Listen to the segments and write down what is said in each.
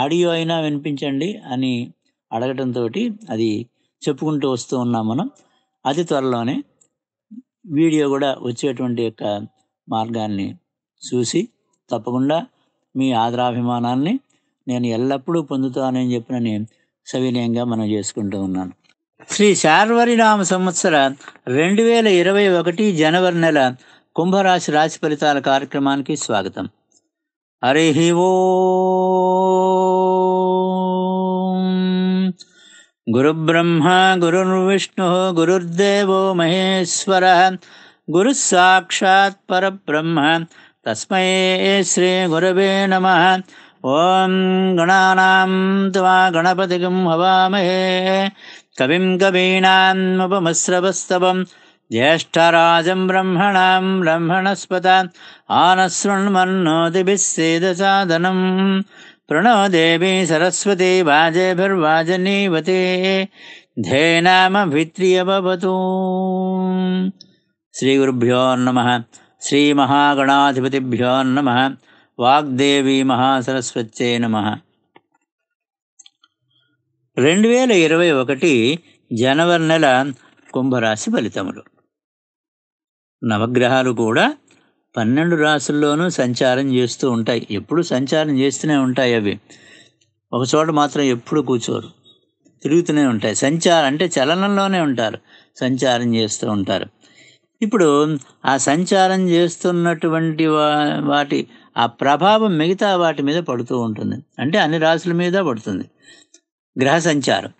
audio అయినా వినిపించండి అని అడగటంతో అది చెప్పుకుంటూ వస్తూ ఉన్నాం మనం అతి త్వరలోనే వీడియో కూడా వచ్చేటువంటి యొక్క మార్గాన్ని చూసి తప్పకుండా మీ ఆదరాభిమానాన్ని నేను ఎల్లప్పుడూ పొందుతానని చెప్పినని సవినయంగా మనం చేసుకుంటూ ఉన్నాను శ్రీ నామ సంవత్సర రెండు వేల ఇరవై ఒకటి జనవరి నెల కుంభరాశి రాశి ఫలితాల కార్యక్రమానికి స్వాగతం हरिः वो गुरुब्रह्मा गुरुर्विष्णुः गुरुर्देवो महेश्वरः परब्रह्म तस्मै श्रीगुरवे नमः ॐ गणानां त्वा गणपतिगं हवामहे कविं कवीनाम् उपमस्रवस्तवम् ज्येष्ठराजं ब्रह्मणां ब्रह्मणस्पदान् आनसृण्मन्नोतिभिः सेदसादनम् प्रणो देवी सरस्वती वाजेभिर्वाजनीवते ध्येनामभित्र्यभवतु श्रीगुरुभ्यो नमः श्रीमहागणाधिपतिभ्यो नमः వాగ్దేవి మహాసరస్వత్యే నమ రెండు వేల ఇరవై ఒకటి జనవరి నెల కుంభరాశి ఫలితములు నవగ్రహాలు కూడా పన్నెండు రాసుల్లోనూ సంచారం చేస్తూ ఉంటాయి ఎప్పుడు సంచారం చేస్తూనే ఉంటాయి అవి ఒక చోట మాత్రం ఎప్పుడు కూర్చోరు తిరుగుతూనే ఉంటాయి సంచారం అంటే చలనంలోనే ఉంటారు సంచారం చేస్తూ ఉంటారు ఇప్పుడు ఆ సంచారం చేస్తున్నటువంటి వా వాటి ఆ ప్రభావం మిగతా వాటి మీద పడుతూ ఉంటుంది అంటే అన్ని రాసుల మీద పడుతుంది గ్రహ సంచారం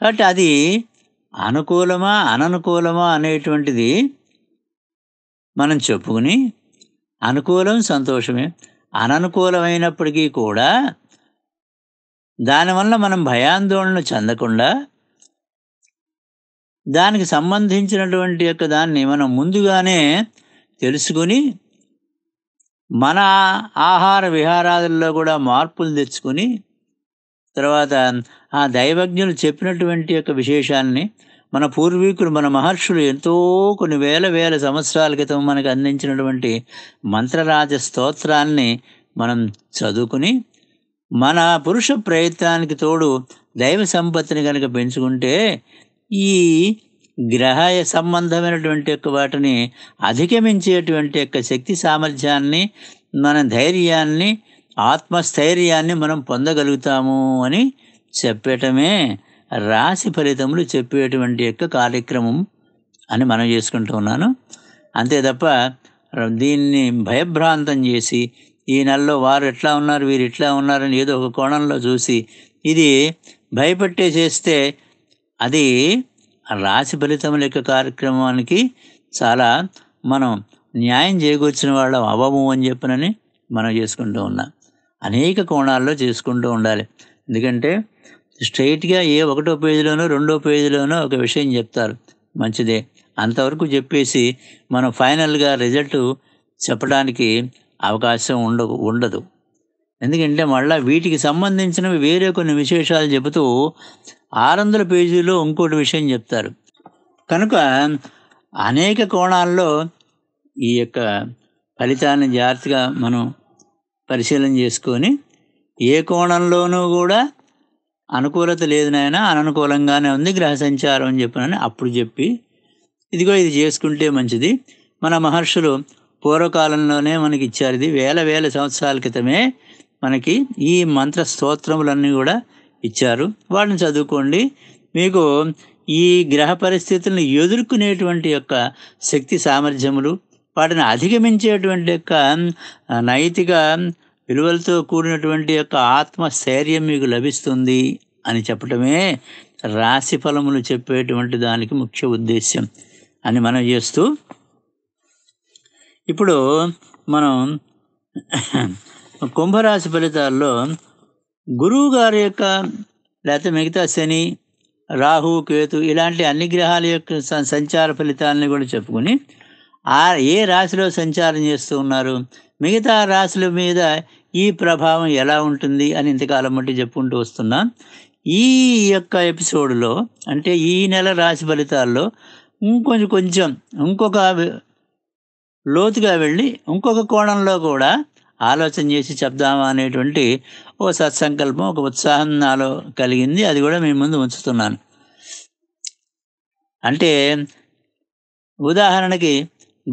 కాబట్టి అది అనుకూలమా అననుకూలమా అనేటువంటిది మనం చెప్పుకుని అనుకూలం సంతోషమే అననుకూలమైనప్పటికీ కూడా దానివల్ల మనం భయాందోళన చెందకుండా దానికి సంబంధించినటువంటి యొక్క దాన్ని మనం ముందుగానే తెలుసుకుని మన ఆహార విహారాదుల్లో కూడా మార్పులు తెచ్చుకొని తర్వాత ఆ దైవజ్ఞులు చెప్పినటువంటి యొక్క విశేషాన్ని మన పూర్వీకులు మన మహర్షులు ఎంతో కొన్ని వేల వేల సంవత్సరాల క్రితం మనకు అందించినటువంటి మంత్రరాజ స్తోత్రాన్ని మనం చదువుకుని మన పురుష ప్రయత్నానికి తోడు దైవ సంపత్తిని కనుక పెంచుకుంటే ఈ గ్రహ సంబంధమైనటువంటి యొక్క వాటిని అధిగమించేటువంటి యొక్క శక్తి సామర్థ్యాన్ని మన ధైర్యాన్ని ఆత్మస్థైర్యాన్ని మనం పొందగలుగుతాము అని చెప్పటమే రాశి ఫలితములు చెప్పేటువంటి యొక్క కార్యక్రమం అని మనం చేసుకుంటూ ఉన్నాను అంతే తప్ప దీన్ని భయభ్రాంతం చేసి ఈ నెలలో వారు ఎట్లా ఉన్నారు వీరు ఇట్లా ఉన్నారని ఏదో ఒక కోణంలో చూసి ఇది భయపెట్టే చేస్తే అది రాశి ఫలితముల యొక్క కార్యక్రమానికి చాలా మనం న్యాయం చేయకూర్చిన వాళ్ళ అవము అని చెప్పనని మనం చేసుకుంటూ ఉన్నాం అనేక కోణాల్లో చేసుకుంటూ ఉండాలి ఎందుకంటే స్ట్రైట్గా ఏ ఒకటో పేజీలోనో రెండో పేజీలోనో ఒక విషయం చెప్తారు మంచిదే అంతవరకు చెప్పేసి మనం ఫైనల్గా రిజల్ట్ చెప్పడానికి అవకాశం ఉండ ఉండదు ఎందుకంటే మళ్ళీ వీటికి సంబంధించినవి వేరే కొన్ని విశేషాలు చెబుతూ ఆరు వందల పేజీలో ఇంకోటి విషయం చెప్తారు కనుక అనేక కోణాల్లో ఈ యొక్క ఫలితాన్ని జాగ్రత్తగా మనం పరిశీలన చేసుకొని ఏ కోణంలోనూ కూడా అనుకూలత లేదు నాయన అననుకూలంగానే ఉంది గ్రహ సంచారం అని చెప్పినని అప్పుడు చెప్పి ఇదిగో ఇది చేసుకుంటే మంచిది మన మహర్షులు పూర్వకాలంలోనే మనకి ఇచ్చారు ఇది వేల వేల సంవత్సరాల క్రితమే మనకి ఈ మంత్ర స్తోత్రములన్నీ కూడా ఇచ్చారు వాటిని చదువుకోండి మీకు ఈ గ్రహ పరిస్థితులను ఎదుర్కొనేటువంటి యొక్క శక్తి సామర్థ్యములు వాటిని అధిగమించేటువంటి యొక్క నైతిక విలువలతో కూడినటువంటి యొక్క ఆత్మ శైర్యం మీకు లభిస్తుంది అని చెప్పటమే రాశి ఫలములు చెప్పేటువంటి దానికి ముఖ్య ఉద్దేశ్యం అని మనం చేస్తూ ఇప్పుడు మనం కుంభరాశి ఫలితాల్లో గురువు గారి యొక్క లేకపోతే మిగతా శని రాహు కేతు ఇలాంటి అన్ని గ్రహాల యొక్క సంచార ఫలితాలని కూడా చెప్పుకొని ఆ ఏ రాశిలో సంచారం చేస్తూ ఉన్నారు మిగతా రాశుల మీద ఈ ప్రభావం ఎలా ఉంటుంది అని ఇంతకాలం బట్టి చెప్పుకుంటూ వస్తున్నాం ఈ యొక్క ఎపిసోడ్లో అంటే ఈ నెల రాశి ఫలితాల్లో ఇంకొంచెం కొంచెం ఇంకొక లోతుగా వెళ్ళి ఇంకొక కోణంలో కూడా ఆలోచన చేసి చెప్దామా అనేటువంటి ఓ సత్సంకల్పం ఒక ఉత్సాహం నాలో కలిగింది అది కూడా మీ ముందు ఉంచుతున్నాను అంటే ఉదాహరణకి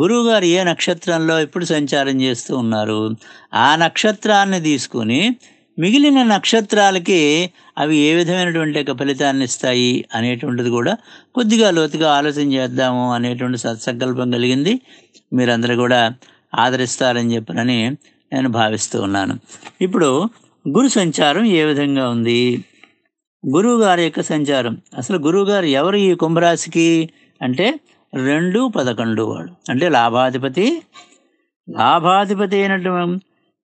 గురువుగారు ఏ నక్షత్రంలో ఇప్పుడు సంచారం చేస్తూ ఉన్నారు ఆ నక్షత్రాన్ని తీసుకుని మిగిలిన నక్షత్రాలకి అవి ఏ విధమైనటువంటి యొక్క ఫలితాన్ని ఇస్తాయి అనేటువంటిది కూడా కొద్దిగా లోతుగా ఆలోచన చేద్దాము అనేటువంటి సత్సంకల్పం కలిగింది మీరందరూ కూడా ఆదరిస్తారని చెప్పనని నేను భావిస్తూ ఉన్నాను ఇప్పుడు గురు సంచారం ఏ విధంగా ఉంది గురువు గారి యొక్క సంచారం అసలు గురువు గారు ఎవరు ఈ కుంభరాశికి అంటే రెండు పదకొండు వాడు అంటే లాభాధిపతి లాభాధిపతి అయినటువంటి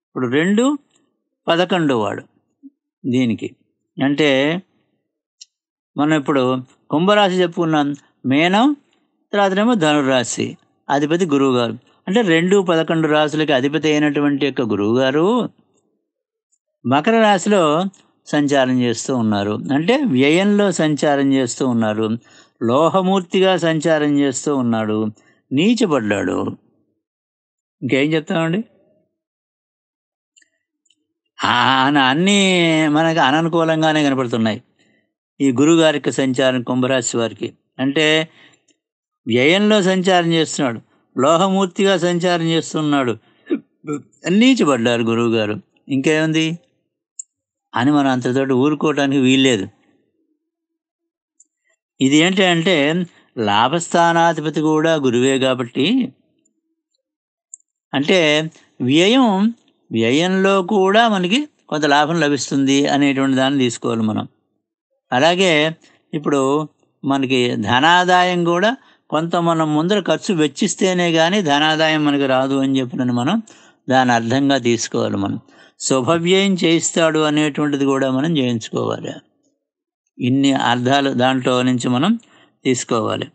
ఇప్పుడు రెండు వాడు దీనికి అంటే మనం ఇప్పుడు కుంభరాశి చెప్పుకున్నాం మేనం ఏమో ధనురాశి అధిపతి గురువుగారు అంటే రెండు పదకొండు రాశులకి అధిపతి అయినటువంటి యొక్క గురువుగారు మకర రాశిలో సంచారం చేస్తూ ఉన్నారు అంటే వ్యయంలో సంచారం చేస్తూ ఉన్నారు లోహమూర్తిగా సంచారం చేస్తూ ఉన్నాడు నీచపడ్డాడు ఇంకేం చెప్తామండి అన్నీ మనకు అననుకూలంగానే కనపడుతున్నాయి ఈ గురువు సంచారం కుంభరాశి వారికి అంటే వ్యయంలో సంచారం చేస్తున్నాడు లోహమూర్తిగా సంచారం చేస్తున్నాడు నీచబడ్డారు గురువుగారు ఇంకేముంది అని మనం అంతతోటి ఊరుకోవడానికి వీల్లేదు ఇది ఏంటి అంటే లాభస్థానాధిపతి కూడా గురువే కాబట్టి అంటే వ్యయం వ్యయంలో కూడా మనకి కొంత లాభం లభిస్తుంది అనేటువంటి దాన్ని తీసుకోవాలి మనం అలాగే ఇప్పుడు మనకి ధనాదాయం కూడా కొంత మనం ముందర ఖర్చు వెచ్చిస్తేనే కానీ ధనాదాయం మనకి రాదు అని చెప్పిన మనం దాని అర్థంగా తీసుకోవాలి మనం శుభవ్యయం చేయిస్తాడు అనేటువంటిది కూడా మనం చేయించుకోవాలి ఇన్ని అర్థాలు దాంట్లో నుంచి మనం తీసుకోవాలి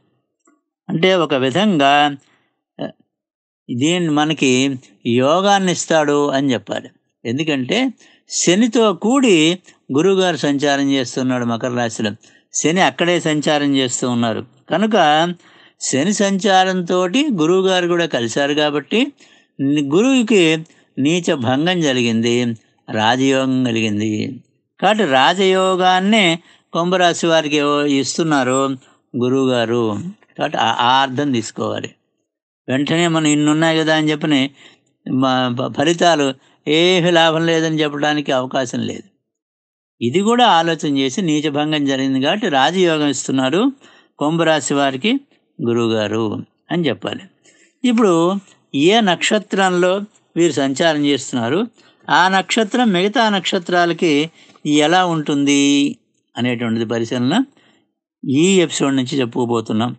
అంటే ఒక విధంగా దీన్ని మనకి యోగాన్ని ఇస్తాడు అని చెప్పాలి ఎందుకంటే శనితో కూడి గురువుగారు సంచారం చేస్తున్నాడు మకర రాశిలో శని అక్కడే సంచారం చేస్తూ ఉన్నారు కనుక శని సంచారంతో గురువుగారు కూడా కలిశారు కాబట్టి గురువుకి నీచ భంగం జరిగింది రాజయోగం కలిగింది కాబట్టి రాజయోగాన్నే కుంభరాశి వారికి ఇస్తున్నారు గురువుగారు కాబట్టి ఆ అర్థం తీసుకోవాలి వెంటనే మనం ఇన్నున్నాయి కదా అని చెప్పని ఫలితాలు ఏమి లాభం లేదని చెప్పడానికి అవకాశం లేదు ఇది కూడా ఆలోచన చేసి నీచభంగం జరిగింది కాబట్టి రాజయోగం ఇస్తున్నారు కుంభరాశి వారికి గురువుగారు అని చెప్పాలి ఇప్పుడు ఏ నక్షత్రంలో వీరు సంచారం చేస్తున్నారు ఆ నక్షత్రం మిగతా నక్షత్రాలకి ఎలా ఉంటుంది అనేటువంటిది పరిశీలన ఈ ఎపిసోడ్ నుంచి చెప్పుకోబోతున్నాం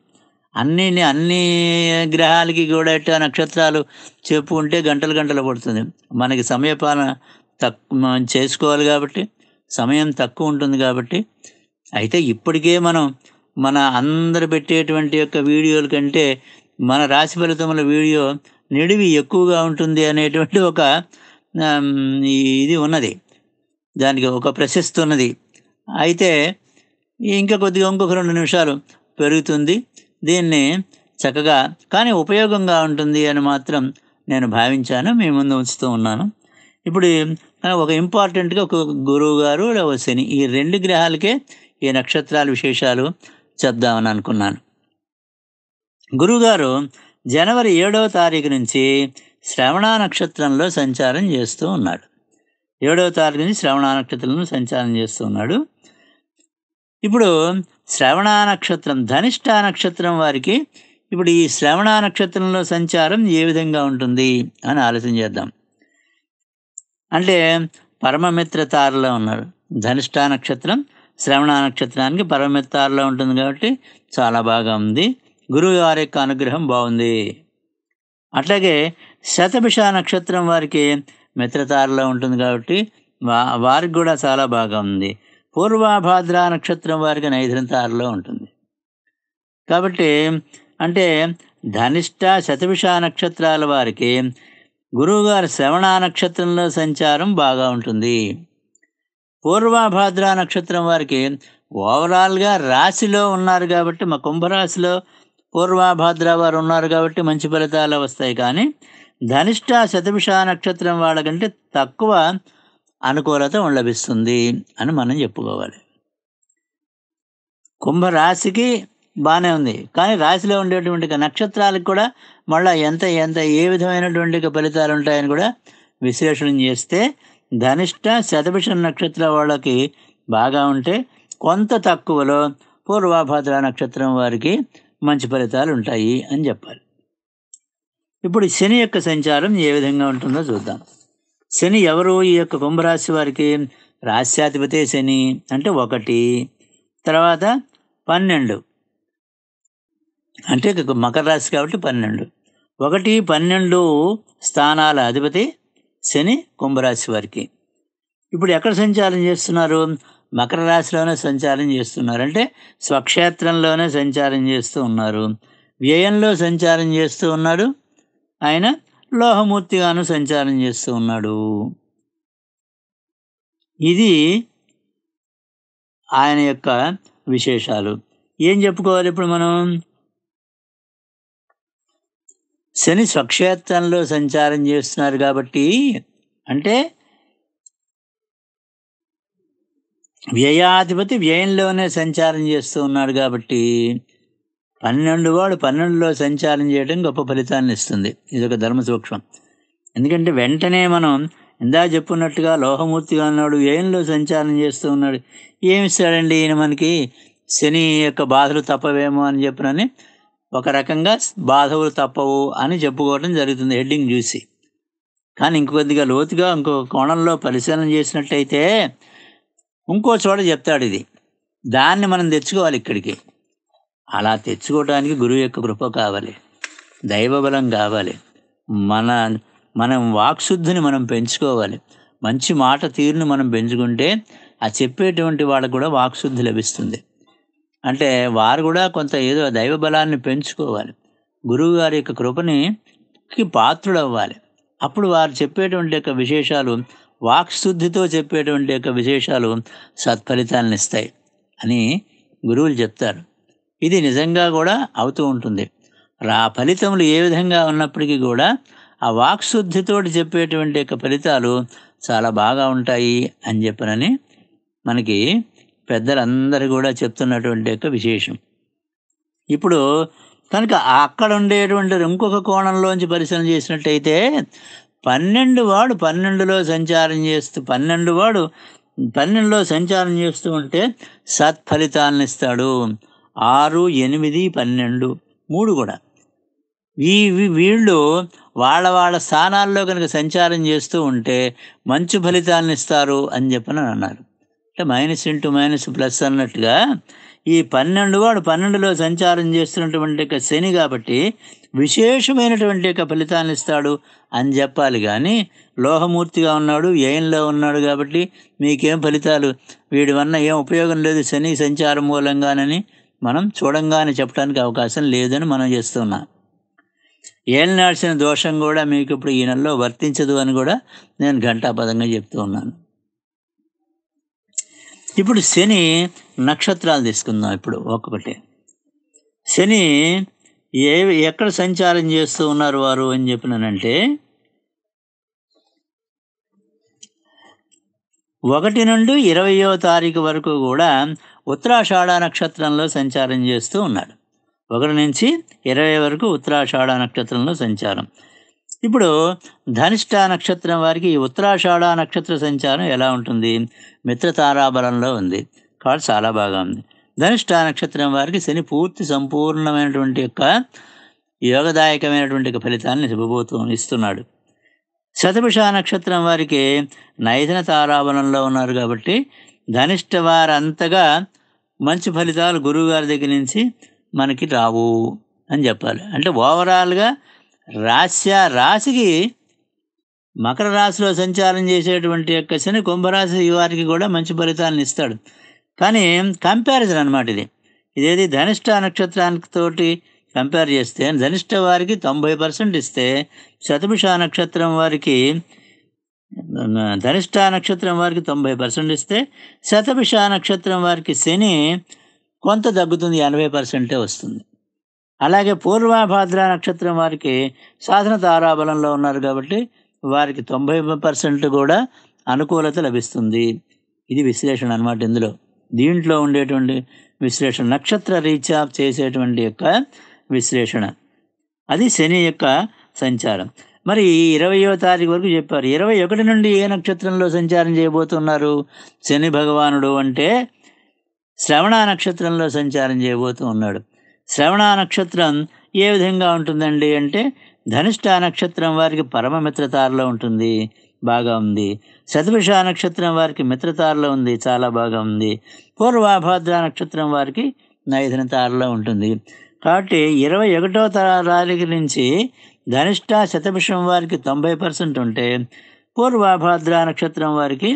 అన్ని అన్ని గ్రహాలకి కూడా నక్షత్రాలు చెప్పుకుంటే గంటలు గంటలు పడుతుంది మనకి సమయపాలన తక్కువ చేసుకోవాలి కాబట్టి సమయం తక్కువ ఉంటుంది కాబట్టి అయితే ఇప్పటికే మనం మన అందరు పెట్టేటువంటి యొక్క వీడియోల కంటే మన రాశి ఫలితముల వీడియో నిడివి ఎక్కువగా ఉంటుంది అనేటువంటి ఒక ఇది ఉన్నది దానికి ఒక ప్రశస్తి ఉన్నది అయితే ఇంకా కొద్దిగా ఇంకొక రెండు నిమిషాలు పెరుగుతుంది దీన్ని చక్కగా కానీ ఉపయోగంగా ఉంటుంది అని మాత్రం నేను భావించాను మీ ముందు ఉంచుతూ ఉన్నాను ఇప్పుడు ఒక ఇంపార్టెంట్గా ఒక గురువు గారు లేదా శని ఈ రెండు గ్రహాలకే ఈ నక్షత్రాల విశేషాలు చెప్దామని అనుకున్నాను గురువుగారు జనవరి ఏడవ తారీఖు నుంచి శ్రవణ నక్షత్రంలో సంచారం చేస్తూ ఉన్నాడు ఏడవ తారీఖు నుంచి శ్రవణ నక్షత్రంలో సంచారం చేస్తూ ఉన్నాడు ఇప్పుడు శ్రవణ నక్షత్రం ధనిష్ట నక్షత్రం వారికి ఇప్పుడు ఈ శ్రవణ నక్షత్రంలో సంచారం ఏ విధంగా ఉంటుంది అని ఆలోచన చేద్దాం అంటే పరమమిత్రతారలో ఉన్నారు ధనిష్ట నక్షత్రం శ్రవణ నక్షత్రానికి పరమమిత్రతారలో ఉంటుంది కాబట్టి చాలా బాగా ఉంది గురువు వారి యొక్క అనుగ్రహం బాగుంది అట్లాగే శతభిష నక్షత్రం వారికి మిత్రతారలో ఉంటుంది కాబట్టి వారికి కూడా చాలా బాగా ఉంది పూర్వభాద్ర నక్షత్రం వారికి నైధంత ఆరులో ఉంటుంది కాబట్టి అంటే ధనిష్ట శతవిష నక్షత్రాల వారికి గురువుగారు శ్రవణ నక్షత్రంలో సంచారం బాగా ఉంటుంది పూర్వభాద్ర నక్షత్రం వారికి ఓవరాల్గా రాశిలో ఉన్నారు కాబట్టి మా కుంభరాశిలో పూర్వభాద్ర వారు ఉన్నారు కాబట్టి మంచి ఫలితాలు వస్తాయి కానీ ధనిష్ట శతభిష నక్షత్రం వాళ్ళకంటే తక్కువ అనుకూలత లభిస్తుంది అని మనం చెప్పుకోవాలి కుంభరాశికి బాగానే ఉంది కానీ రాశిలో ఉండేటువంటి నక్షత్రాలకు కూడా మళ్ళీ ఎంత ఎంత ఏ విధమైనటువంటి ఫలితాలు ఉంటాయని కూడా విశ్లేషణ చేస్తే ధనిష్ట శతభిష నక్షత్రం వాళ్ళకి బాగా ఉంటే కొంత తక్కువలో పూర్వాభాద్ర నక్షత్రం వారికి మంచి ఫలితాలు ఉంటాయి అని చెప్పాలి ఇప్పుడు శని యొక్క సంచారం ఏ విధంగా ఉంటుందో చూద్దాం శని ఎవరు ఈ యొక్క కుంభరాశి వారికి రాశ్యాధిపతి శని అంటే ఒకటి తర్వాత పన్నెండు అంటే మకర రాశి కాబట్టి పన్నెండు ఒకటి పన్నెండు స్థానాల అధిపతి శని కుంభరాశి వారికి ఇప్పుడు ఎక్కడ సంచారం చేస్తున్నారు మకర రాశిలోనే సంచారం చేస్తున్నారు అంటే స్వక్షేత్రంలోనే సంచారం చేస్తూ ఉన్నారు వ్యయంలో సంచారం చేస్తూ ఉన్నాడు ఆయన లోహమూర్తిగాను సంచారం చేస్తూ ఉన్నాడు ఇది ఆయన యొక్క విశేషాలు ఏం చెప్పుకోవాలి ఇప్పుడు మనం శని స్వక్షేత్రంలో సంచారం చేస్తున్నారు కాబట్టి అంటే వ్యయాధిపతి వ్యయంలోనే సంచారం చేస్తూ ఉన్నాడు కాబట్టి పన్నెండు వాడు పన్నెండులో సంచారం చేయడం గొప్ప ఫలితాన్ని ఇస్తుంది ఇది ఒక ధర్మ సూక్ష్మం ఎందుకంటే వెంటనే మనం ఇందా చెప్పున్నట్టుగా లోహమూర్తిగా ఉన్నాడు ఏంలో సంచారం చేస్తూ ఉన్నాడు ఏమి ఇస్తాడండి ఈయన మనకి శని యొక్క బాధలు తప్పవేమో అని చెప్పినని ఒక రకంగా బాధలు తప్పవు అని చెప్పుకోవడం జరుగుతుంది హెడ్డింగ్ చూసి కానీ ఇంకొద్దిగా లోతుగా ఇంకో కోణంలో పరిశీలన చేసినట్టయితే ఇంకో చోట చెప్తాడు ఇది దాన్ని మనం తెచ్చుకోవాలి ఇక్కడికి అలా తెచ్చుకోవడానికి గురువు యొక్క కృప కావాలి దైవబలం కావాలి మన మనం వాక్శుద్ధిని మనం పెంచుకోవాలి మంచి మాట తీరును మనం పెంచుకుంటే ఆ చెప్పేటువంటి వాళ్ళకు కూడా వాక్శుద్ధి లభిస్తుంది అంటే వారు కూడా కొంత ఏదో దైవ బలాన్ని పెంచుకోవాలి గురువు గారి యొక్క కృపని పాత్రుడు అవ్వాలి అప్పుడు వారు చెప్పేటువంటి యొక్క విశేషాలు వాక్శుద్ధితో చెప్పేటువంటి యొక్క విశేషాలు సత్ఫలితాలను ఇస్తాయి అని గురువులు చెప్తారు ఇది నిజంగా కూడా అవుతూ ఉంటుంది రా ఫలితములు ఏ విధంగా ఉన్నప్పటికీ కూడా ఆ వాక్శుద్ధితోటి చెప్పేటువంటి యొక్క ఫలితాలు చాలా బాగా ఉంటాయి అని చెప్పనని మనకి పెద్దలందరూ కూడా చెప్తున్నటువంటి యొక్క విశేషం ఇప్పుడు కనుక అక్కడ ఉండేటువంటి ఇంకొక కోణంలోంచి పరిశీలన చేసినట్టయితే పన్నెండు వాడు పన్నెండులో సంచారం చేస్తూ పన్నెండు వాడు పన్నెండులో సంచారం చేస్తూ ఉంటే సత్ఫలితాలను ఇస్తాడు ఆరు ఎనిమిది పన్నెండు మూడు కూడా ఈ వీళ్ళు వాళ్ళ వాళ్ళ స్థానాల్లో కనుక సంచారం చేస్తూ ఉంటే మంచి ఫలితాలను ఇస్తారు అని చెప్పని అన్నారు అంటే మైనస్ ఇంటూ మైనస్ ప్లస్ అన్నట్టుగా ఈ పన్నెండు వాడు పన్నెండులో సంచారం చేస్తున్నటువంటి యొక్క శని కాబట్టి విశేషమైనటువంటి యొక్క ఫలితాన్ని ఇస్తాడు అని చెప్పాలి కానీ లోహమూర్తిగా ఉన్నాడు ఏయంలో ఉన్నాడు కాబట్టి మీకేం ఫలితాలు వీడి వల్ల ఏం ఉపయోగం లేదు శని సంచారం మూలంగానని మనం చూడంగానే చెప్పడానికి అవకాశం లేదని మనం చేస్తున్నా ఏలినాడ్చిన దోషం కూడా మీకు ఇప్పుడు ఈ నెలలో వర్తించదు అని కూడా నేను ఘంటాపదంగా చెప్తూ ఉన్నాను ఇప్పుడు శని నక్షత్రాలు తీసుకుందాం ఇప్పుడు ఒక్కొక్కటి శని ఏ ఎక్కడ సంచారం చేస్తూ ఉన్నారు వారు అని చెప్పినానంటే ఒకటి నుండి ఇరవయో తారీఖు వరకు కూడా ఉత్తరాషాఢ నక్షత్రంలో సంచారం చేస్తూ ఉన్నాడు ఒకటి నుంచి ఇరవై వరకు ఉత్తరాషాఢ నక్షత్రంలో సంచారం ఇప్పుడు ధనిష్ట నక్షత్రం వారికి ఉత్తరాషాఢ నక్షత్ర సంచారం ఎలా ఉంటుంది మిత్రతారాబలంలో ఉంది కాబట్టి చాలా బాగా ఉంది ధనిష్ట నక్షత్రం వారికి శని పూర్తి సంపూర్ణమైనటువంటి యొక్క యోగదాయకమైనటువంటి ఫలితాన్ని ఇవ్వబోతూ ఇస్తున్నాడు శతభుష నక్షత్రం వారికి నైతన తారాబలంలో ఉన్నారు కాబట్టి ధనిష్ట వారంతగా మంచి ఫలితాలు గురువుగారి దగ్గర నుంచి మనకి రావు అని చెప్పాలి అంటే ఓవరాల్గా రాశ్య రాశికి మకర రాశిలో సంచారం చేసేటువంటి యొక్క శని కుంభరాశి వారికి కూడా మంచి ఫలితాలను ఇస్తాడు కానీ కంపారిజన్ అనమాట ఇది ఇదేది ధనిష్ట నక్షత్రానికితోటి కంపేర్ చేస్తే ధనిష్ట వారికి తొంభై పర్సెంట్ ఇస్తే శతభుష నక్షత్రం వారికి ధనిష్ట నక్షత్రం వారికి తొంభై పర్సెంట్ ఇస్తే శతభిష నక్షత్రం వారికి శని కొంత తగ్గుతుంది ఎనభై పర్సెంటే వస్తుంది అలాగే పూర్వభాద్ర నక్షత్రం వారికి సాధన తారాబలంలో ఉన్నారు కాబట్టి వారికి తొంభై పర్సెంట్ కూడా అనుకూలత లభిస్తుంది ఇది విశ్లేషణ అనమాట ఇందులో దీంట్లో ఉండేటువంటి విశ్లేషణ నక్షత్ర రీత్యా చేసేటువంటి యొక్క విశ్లేషణ అది శని యొక్క సంచారం మరి ఇరవయో తారీఖు వరకు చెప్పారు ఇరవై ఒకటి నుండి ఏ నక్షత్రంలో సంచారం చేయబోతున్నారు శని భగవానుడు అంటే శ్రవణ నక్షత్రంలో సంచారం చేయబోతూ ఉన్నాడు శ్రవణ నక్షత్రం ఏ విధంగా ఉంటుందండి అంటే ధనిష్ట నక్షత్రం వారికి పరమ మిత్రతారలో ఉంటుంది బాగా ఉంది శతభిష నక్షత్రం వారికి మిత్రతారలో ఉంది చాలా బాగా ఉంది పూర్వాభాద్ర నక్షత్రం వారికి నైధన తారలో ఉంటుంది కాబట్టి ఇరవై ఒకటో తారీఖు నుంచి ధనిష్ట శతభిషం వారికి తొంభై పర్సెంట్ ఉంటే పూర్వాభాద్ర నక్షత్రం వారికి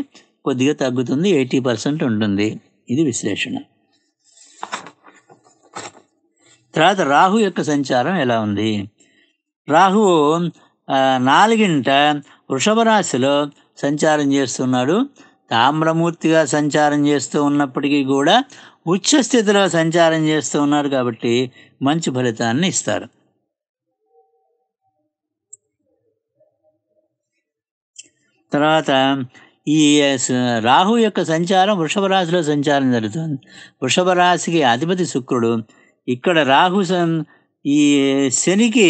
కొద్దిగా తగ్గుతుంది ఎయిటీ పర్సెంట్ ఉంటుంది ఇది విశ్లేషణ తర్వాత రాహు యొక్క సంచారం ఎలా ఉంది రాహు నాలుగింట వృషభ రాశిలో సంచారం చేస్తున్నాడు తామ్రమూర్తిగా సంచారం చేస్తూ ఉన్నప్పటికీ కూడా ఉచ్చస్థితిలో స్థితిలో సంచారం చేస్తూ ఉన్నాడు కాబట్టి మంచి ఫలితాన్ని ఇస్తారు తర్వాత ఈ రాహు యొక్క సంచారం వృషభ రాశిలో సంచారం జరుగుతుంది వృషభ రాశికి అధిపతి శుక్రుడు ఇక్కడ రాహు ఈ శనికి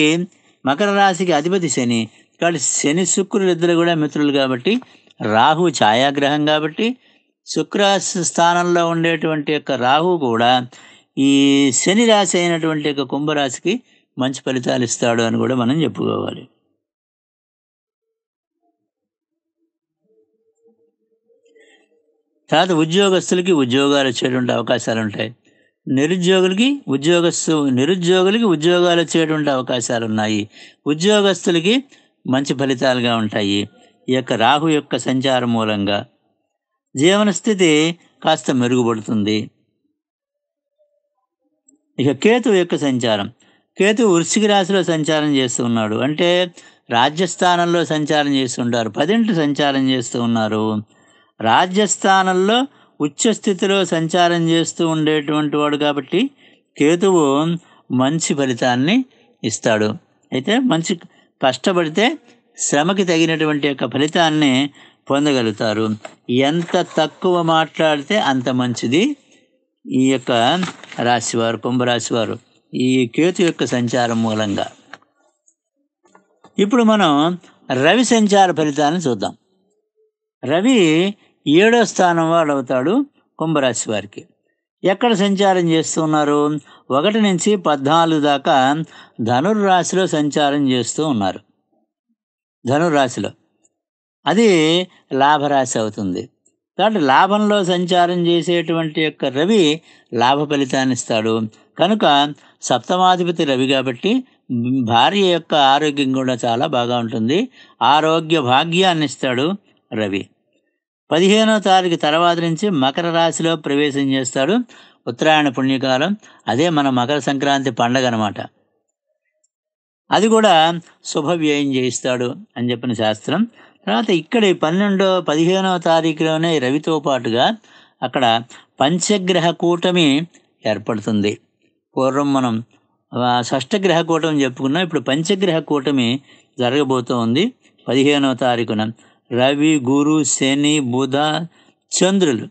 మకర రాశికి అధిపతి శని ఇక్కడ శని శుక్రులు ఇద్దరు కూడా మిత్రులు కాబట్టి రాహు ఛాయాగ్రహం కాబట్టి శుక్ర స్థానంలో ఉండేటువంటి యొక్క రాహు కూడా ఈ శని రాశి అయినటువంటి యొక్క కుంభరాశికి మంచి ఫలితాలు ఇస్తాడు అని కూడా మనం చెప్పుకోవాలి తర్వాత ఉద్యోగస్తులకి ఉద్యోగాలు చేయడం అవకాశాలు ఉంటాయి నిరుద్యోగులకి ఉద్యోగస్తు నిరుద్యోగులకి ఉద్యోగాలు చేయడం అవకాశాలు ఉన్నాయి ఉద్యోగస్తులకి మంచి ఫలితాలుగా ఉంటాయి ఈ యొక్క రాహు యొక్క సంచారం మూలంగా జీవన స్థితి కాస్త మెరుగుపడుతుంది ఇక కేతు యొక్క సంచారం కేతు వృశ్చిక రాశిలో సంచారం చేస్తూ ఉన్నాడు అంటే రాజ్యస్థానంలో సంచారం చేస్తుంటారు పదింటి సంచారం చేస్తూ ఉన్నారు రాజ్యస్థానంలో ఉచ్చస్థితిలో సంచారం చేస్తూ ఉండేటువంటి వాడు కాబట్టి కేతువు మంచి ఫలితాన్ని ఇస్తాడు అయితే మంచి కష్టపడితే శ్రమకి తగినటువంటి యొక్క ఫలితాన్ని పొందగలుగుతారు ఎంత తక్కువ మాట్లాడితే అంత మంచిది ఈ యొక్క రాశివారు కుంభరాశివారు ఈ కేతు యొక్క సంచారం మూలంగా ఇప్పుడు మనం రవి సంచార ఫలితాన్ని చూద్దాం రవి ఏడో స్థానం వాడు అవుతాడు కుంభరాశి వారికి ఎక్కడ సంచారం చేస్తున్నారు ఒకటి నుంచి పద్నాలుగు దాకా ధనుర్రాశిలో సంచారం చేస్తూ ఉన్నారు ధనుర్రాశిలో అది లాభరాశి అవుతుంది కాబట్టి లాభంలో సంచారం చేసేటువంటి యొక్క రవి లాభ ఫలితాన్ని ఇస్తాడు కనుక సప్తమాధిపతి రవి కాబట్టి భార్య యొక్క ఆరోగ్యం కూడా చాలా బాగా ఉంటుంది ఆరోగ్య భాగ్యాన్ని ఇస్తాడు రవి పదిహేనో తారీఖు తర్వాత నుంచి మకర రాశిలో ప్రవేశం చేస్తాడు ఉత్తరాయణ పుణ్యకాలం అదే మన మకర సంక్రాంతి పండగ అనమాట అది కూడా శుభ వ్యయం చేయిస్తాడు అని చెప్పిన శాస్త్రం తర్వాత ఇక్కడ పన్నెండో పదిహేనవ తారీఖులోనే రవితో పాటుగా అక్కడ పంచగ్రహ కూటమి ఏర్పడుతుంది పూర్వం మనం షష్టగ్రహ కూటమి చెప్పుకున్నాం ఇప్పుడు పంచగ్రహ కూటమి జరగబోతోంది పదిహేనవ తారీఖున రవి గురు శని బుధ చంద్రులు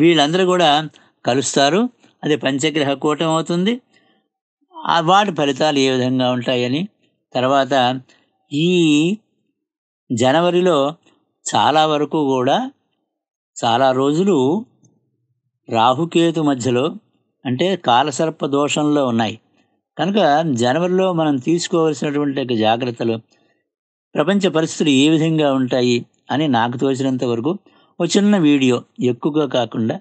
వీళ్ళందరూ కూడా కలుస్తారు అది పంచగ్రహ కూటం అవుతుంది వాటి ఫలితాలు ఏ విధంగా ఉంటాయని తర్వాత ఈ జనవరిలో చాలా వరకు కూడా చాలా రోజులు రాహుకేతు మధ్యలో అంటే కాలసర్ప దోషంలో ఉన్నాయి కనుక జనవరిలో మనం తీసుకోవాల్సినటువంటి జాగ్రత్తలు ప్రపంచ పరిస్థితులు ఏ విధంగా ఉంటాయి అని నాకు తోచినంత వరకు ఒక చిన్న వీడియో ఎక్కువగా కాకుండా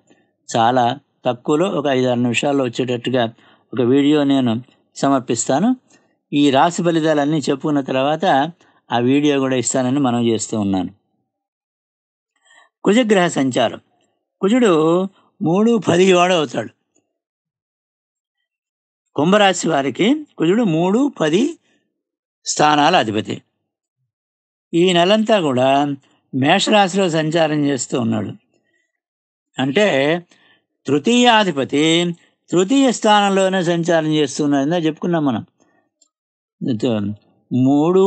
చాలా తక్కువలో ఒక ఐదారు నిమిషాల్లో వచ్చేటట్టుగా ఒక వీడియో నేను సమర్పిస్తాను ఈ రాశి ఫలితాలన్నీ చెప్పుకున్న తర్వాత ఆ వీడియో కూడా ఇస్తానని మనం చేస్తూ ఉన్నాను కుజగ్రహ సంచారం కుజుడు మూడు పదివాడు అవుతాడు కుంభరాశి వారికి కుజుడు మూడు పది స్థానాల అధిపతి ఈ నెలంతా కూడా మేషరాశిలో సంచారం చేస్తూ ఉన్నాడు అంటే తృతీయాధిపతి తృతీయ స్థానంలోనే సంచారం చేస్తున్నది చెప్పుకున్నాం మనం మూడు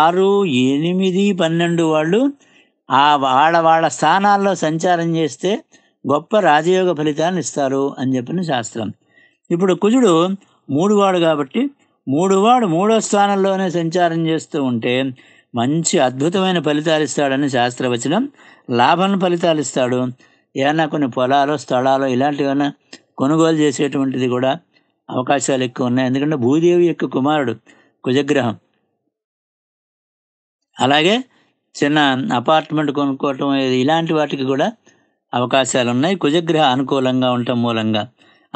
ఆరు ఎనిమిది పన్నెండు వాళ్ళు ఆ వాళ్ళ వాళ్ళ స్థానాల్లో సంచారం చేస్తే గొప్ప రాజయోగ ఫలితాన్ని ఇస్తారు అని చెప్పిన శాస్త్రం ఇప్పుడు కుజుడు మూడువాడు కాబట్టి మూడువాడు మూడో స్థానంలోనే సంచారం చేస్తూ ఉంటే మంచి అద్భుతమైన ఫలితాలు ఇస్తాడని శాస్త్రవచనం లాభం ఫలితాలు ఇస్తాడు ఏమైనా కొన్ని పొలాలు స్థలాలు ఇలాంటివైనా కొనుగోలు చేసేటువంటిది కూడా అవకాశాలు ఎక్కువ ఉన్నాయి ఎందుకంటే భూదేవి యొక్క కుమారుడు కుజగ్రహం అలాగే చిన్న అపార్ట్మెంట్ కొనుక్కోవటం ఇలాంటి వాటికి కూడా అవకాశాలు ఉన్నాయి కుజగ్రహ అనుకూలంగా ఉండటం మూలంగా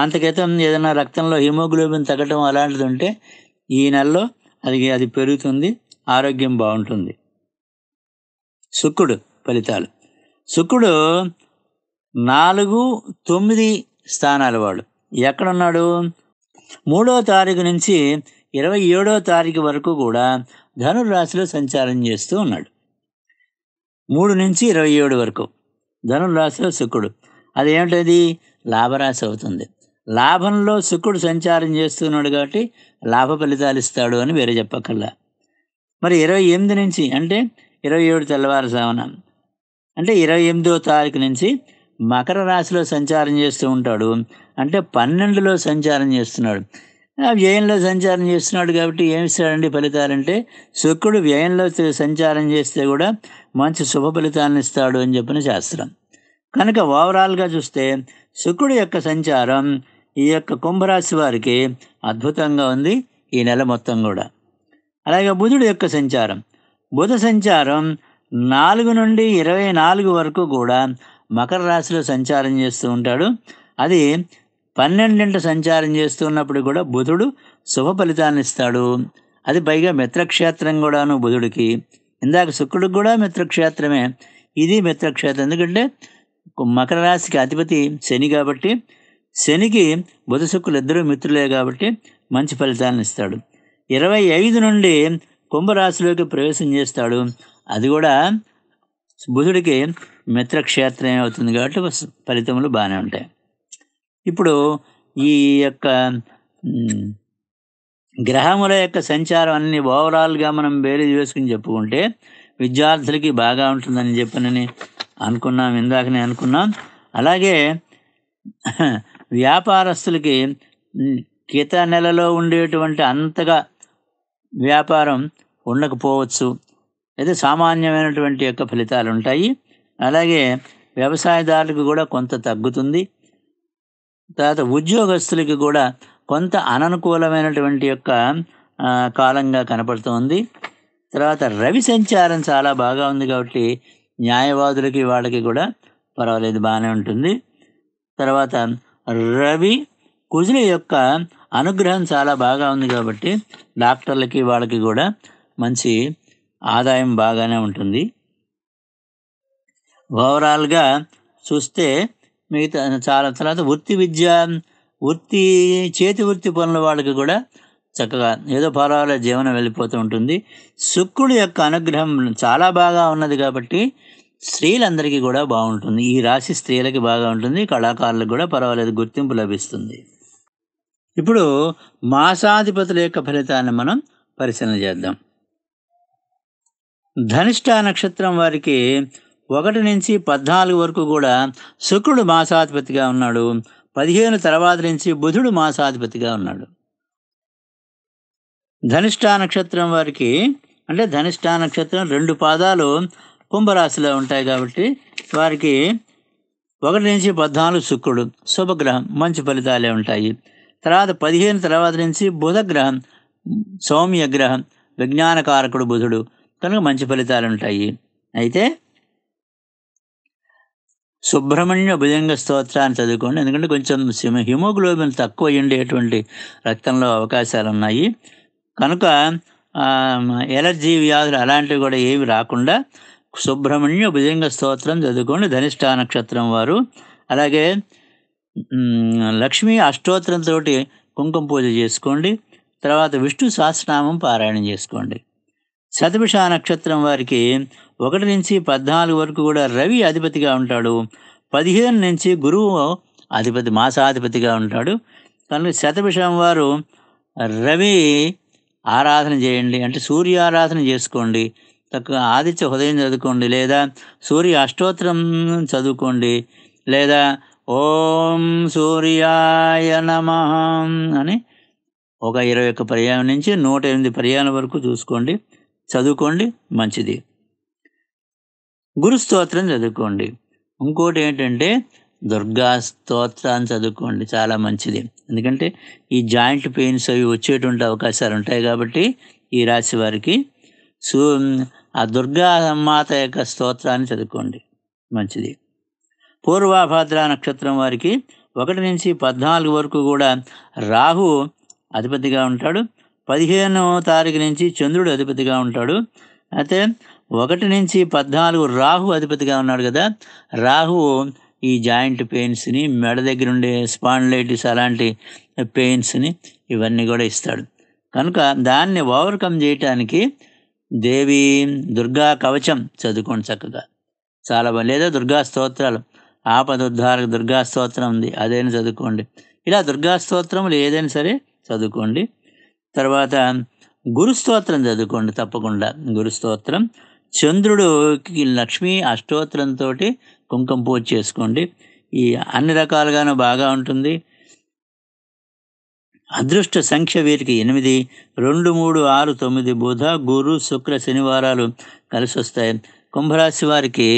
అంతకైతే ఏదైనా రక్తంలో హిమోగ్లోబిన్ తగ్గటం అలాంటిది ఉంటే ఈ నెలలో అది అది పెరుగుతుంది ఆరోగ్యం బాగుంటుంది శుక్రుడు ఫలితాలు శుక్రుడు నాలుగు తొమ్మిది స్థానాల వాడు ఎక్కడున్నాడు మూడో తారీఖు నుంచి ఇరవై ఏడో తారీఖు వరకు కూడా ధనుర్రాశిలో సంచారం చేస్తూ ఉన్నాడు మూడు నుంచి ఇరవై ఏడు వరకు ధనుర్రాశిలో శుక్రుడు అదేమిటది లాభరాశి అవుతుంది లాభంలో శుక్రుడు సంచారం చేస్తున్నాడు కాబట్టి లాభ ఫలితాలు ఇస్తాడు అని వేరే చెప్పక్కర్లా మరి ఇరవై ఎనిమిది నుంచి అంటే ఇరవై ఏడు తెల్లవారుజామున అంటే ఇరవై ఎనిమిదో తారీఖు నుంచి మకర రాశిలో సంచారం చేస్తూ ఉంటాడు అంటే పన్నెండులో సంచారం చేస్తున్నాడు వ్యయంలో సంచారం చేస్తున్నాడు కాబట్టి ఏమిస్తాడండి ఫలితాలంటే శుక్రుడు వ్యయంలో సంచారం చేస్తే కూడా మంచి శుభ ఫలితాలను ఇస్తాడు అని చెప్పిన శాస్త్రం కనుక ఓవరాల్గా చూస్తే శుక్రుడు యొక్క సంచారం ఈ యొక్క కుంభరాశి వారికి అద్భుతంగా ఉంది ఈ నెల మొత్తం కూడా అలాగే బుధుడు యొక్క సంచారం బుధ సంచారం నాలుగు నుండి ఇరవై నాలుగు వరకు కూడా మకర రాశిలో సంచారం చేస్తూ ఉంటాడు అది పన్నెండింట సంచారం చేస్తున్నప్పుడు కూడా బుధుడు శుభ ఫలితాన్ని ఇస్తాడు అది పైగా మిత్రక్షేత్రం కూడాను బుధుడికి ఇందాక శుక్రుడికి కూడా మిత్రక్షేత్రమే ఇది మిత్రక్షేత్రం ఎందుకంటే మకర రాశికి అధిపతి శని కాబట్టి శనికి బుధ ఇద్దరు మిత్రులే కాబట్టి మంచి ఫలితాలను ఇస్తాడు ఇరవై ఐదు నుండి కుంభరాశిలోకి ప్రవేశం చేస్తాడు అది కూడా బుధుడికి మిత్రక్షేత్రమే అవుతుంది కాబట్టి ఫలితములు బాగానే ఉంటాయి ఇప్పుడు ఈ యొక్క గ్రహముల యొక్క సంచారం అన్ని ఓవరాల్గా మనం వేరే చేసుకుని చెప్పుకుంటే విద్యార్థులకి బాగా ఉంటుందని చెప్పనని అనుకున్నాం ఇందాకనే అనుకున్నాం అలాగే వ్యాపారస్తులకి గీత నెలలో ఉండేటువంటి అంతగా వ్యాపారం ఉండకపోవచ్చు అయితే సామాన్యమైనటువంటి యొక్క ఫలితాలు ఉంటాయి అలాగే వ్యవసాయదారులకు కూడా కొంత తగ్గుతుంది తర్వాత ఉద్యోగస్తులకి కూడా కొంత అననుకూలమైనటువంటి యొక్క కాలంగా కనపడుతుంది తర్వాత రవి సంచారం చాలా బాగా ఉంది కాబట్టి న్యాయవాదులకి వాళ్ళకి కూడా పర్వాలేదు బాగానే ఉంటుంది తర్వాత రవి కుజిలి యొక్క అనుగ్రహం చాలా బాగా ఉంది కాబట్టి డాక్టర్లకి వాళ్ళకి కూడా మంచి ఆదాయం బాగానే ఉంటుంది ఓవరాల్గా చూస్తే మిగతా చాలా తర్వాత వృత్తి విద్య వృత్తి చేతి వృత్తి పనుల వాళ్ళకి కూడా చక్కగా ఏదో పర్వాలేదు జీవనం వెళ్ళిపోతూ ఉంటుంది శుక్రుడు యొక్క అనుగ్రహం చాలా బాగా ఉన్నది కాబట్టి స్త్రీలందరికీ కూడా బాగుంటుంది ఈ రాశి స్త్రీలకి బాగా ఉంటుంది కళాకారులకు కూడా పర్వాలేదు గుర్తింపు లభిస్తుంది ఇప్పుడు మాసాధిపతుల యొక్క ఫలితాన్ని మనం పరిశీలన చేద్దాం ధనిష్ట నక్షత్రం వారికి ఒకటి నుంచి పద్నాలుగు వరకు కూడా శుక్రుడు మాసాధిపతిగా ఉన్నాడు పదిహేను తర్వాత నుంచి బుధుడు మాసాధిపతిగా ఉన్నాడు ధనిష్ట నక్షత్రం వారికి అంటే ధనిష్ట నక్షత్రం రెండు పాదాలు కుంభరాశిలో ఉంటాయి కాబట్టి వారికి ఒకటి నుంచి పద్నాలుగు శుక్రుడు శుభగ్రహం మంచి ఫలితాలే ఉంటాయి తర్వాత పదిహేను తర్వాత నుంచి బుధగ్రహం సౌమ్య గ్రహం విజ్ఞానకారకుడు బుధుడు కనుక మంచి ఫలితాలు ఉంటాయి అయితే సుబ్రహ్మణ్య భుజంగ స్తోత్రాన్ని చదువుకోండి ఎందుకంటే కొంచెం హిమోగ్లోబిన్ తక్కువ ఉండేటువంటి రక్తంలో అవకాశాలు ఉన్నాయి కనుక ఎలర్జీ వ్యాధులు అలాంటివి కూడా ఏవి రాకుండా సుబ్రహ్మణ్య భుజంగ స్తోత్రం చదువుకోండి ధనిష్టా నక్షత్రం వారు అలాగే లక్ష్మీ అష్టోత్తరంతో కుంకుమ పూజ చేసుకోండి తర్వాత విష్ణు సహస్రనామం పారాయణం చేసుకోండి శతభుష నక్షత్రం వారికి ఒకటి నుంచి పద్నాలుగు వరకు కూడా రవి అధిపతిగా ఉంటాడు పదిహేను నుంచి గురువు అధిపతి మాసాధిపతిగా ఉంటాడు కానీ శతభుషం వారు రవి ఆరాధన చేయండి అంటే సూర్యారాధన చేసుకోండి తక్కువ ఆదిత్య హృదయం చదువుకోండి లేదా సూర్య అష్టోత్తరం చదువుకోండి లేదా ఓం సూర్యాయ నమ అని ఒక ఇరవై ఒక్క పర్యాయం నుంచి నూట ఎనిమిది పర్యాయం వరకు చూసుకోండి చదువుకోండి మంచిది గురు స్తోత్రం చదువుకోండి ఇంకోటి ఏంటంటే దుర్గా స్తోత్రాన్ని చదువుకోండి చాలా మంచిది ఎందుకంటే ఈ జాయింట్ పెయిన్స్ అవి వచ్చేటువంటి అవకాశాలు ఉంటాయి కాబట్టి ఈ రాశి వారికి సూ ఆ దుర్గా మాత యొక్క స్తోత్రాన్ని చదువుకోండి మంచిది పూర్వాభాద్ర నక్షత్రం వారికి ఒకటి నుంచి పద్నాలుగు వరకు కూడా రాహు అధిపతిగా ఉంటాడు పదిహేనవ తారీఖు నుంచి చంద్రుడు అధిపతిగా ఉంటాడు అయితే ఒకటి నుంచి పద్నాలుగు రాహు అధిపతిగా ఉన్నాడు కదా రాహు ఈ జాయింట్ పెయిన్స్ని మెడ దగ్గర ఉండే స్పాండ్లైటిస్ అలాంటి పెయిన్స్ని ఇవన్నీ కూడా ఇస్తాడు కనుక దాన్ని ఓవర్కమ్ చేయటానికి దేవి దుర్గా కవచం చదువుకోండి చక్కగా చాలా లేదా దుర్గా స్తోత్రాలు ఆపదుద్ధారక దుర్గా స్తోత్రం ఉంది అదైనా చదువుకోండి ఇలా దుర్గా స్తోత్రములు ఏదైనా సరే చదువుకోండి తర్వాత గురు స్తోత్రం చదువుకోండి తప్పకుండా గురు స్తోత్రం చంద్రుడుకి లక్ష్మీ అష్టోత్రంతో కుంకుమ పూజ చేసుకోండి ఈ అన్ని రకాలుగాను బాగా ఉంటుంది అదృష్ట సంఖ్య వీరికి ఎనిమిది రెండు మూడు ఆరు తొమ్మిది బుధ గురు శుక్ర శనివారాలు కలిసి వస్తాయి కుంభరాశి వారికి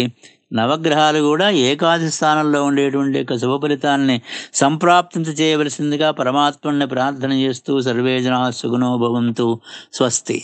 నవగ్రహాలు కూడా ఏకాది స్థానంలో ఉండేటువంటి యొక్క శుభ ఫలితాన్ని సంప్రాప్తింత చేయవలసిందిగా పరమాత్మని ప్రార్థన చేస్తూ సర్వేజనా సుగుణోభవంతు స్వస్తి